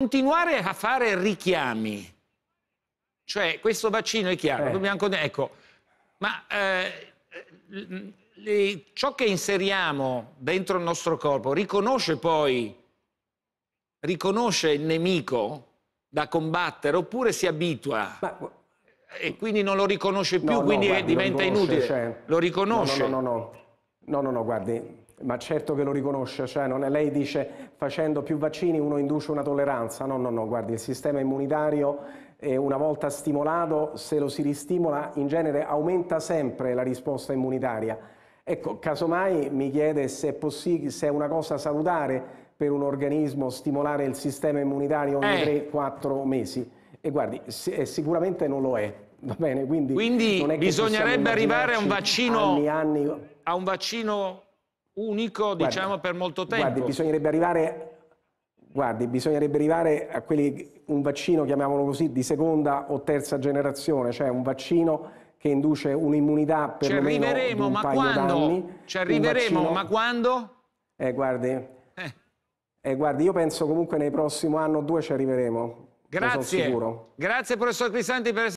Continuare a fare richiami, cioè questo vaccino è chiaro, eh. dobbiamo... Ecco, ma eh, le, ciò che inseriamo dentro il nostro corpo riconosce poi, riconosce il nemico da combattere oppure si abitua? Ma e quindi non lo riconosce più, no, quindi guardi, diventa inutile. Cioè... Lo riconosce. No, no, no, no, no, no, no guardi, ma certo che lo riconosce, cioè non è, lei dice facendo più vaccini uno induce una tolleranza, no, no, no, guardi, il sistema immunitario una volta stimolato, se lo si ristimola, in genere aumenta sempre la risposta immunitaria. Ecco, casomai mi chiede se è, se è una cosa salutare per un organismo stimolare il sistema immunitario ogni eh. 3-4 mesi. E guardi, sicuramente non lo è. Va Bene, quindi, quindi bisognerebbe arrivare a un vaccino... Anni, anni... A un vaccino unico, guardi, diciamo, per molto tempo. Guardi, bisognerebbe arrivare Guardi, bisognerebbe arrivare a quelli, un vaccino, chiamiamolo così, di seconda o terza generazione, cioè un vaccino che induce un'immunità per un paio ma quando? Ci arriveremo, vaccino... ma quando? Eh, guardi, eh. Eh, guardi, io penso comunque nel prossimo anno o due ci arriveremo. Grazie, grazie professor Crisanti per essere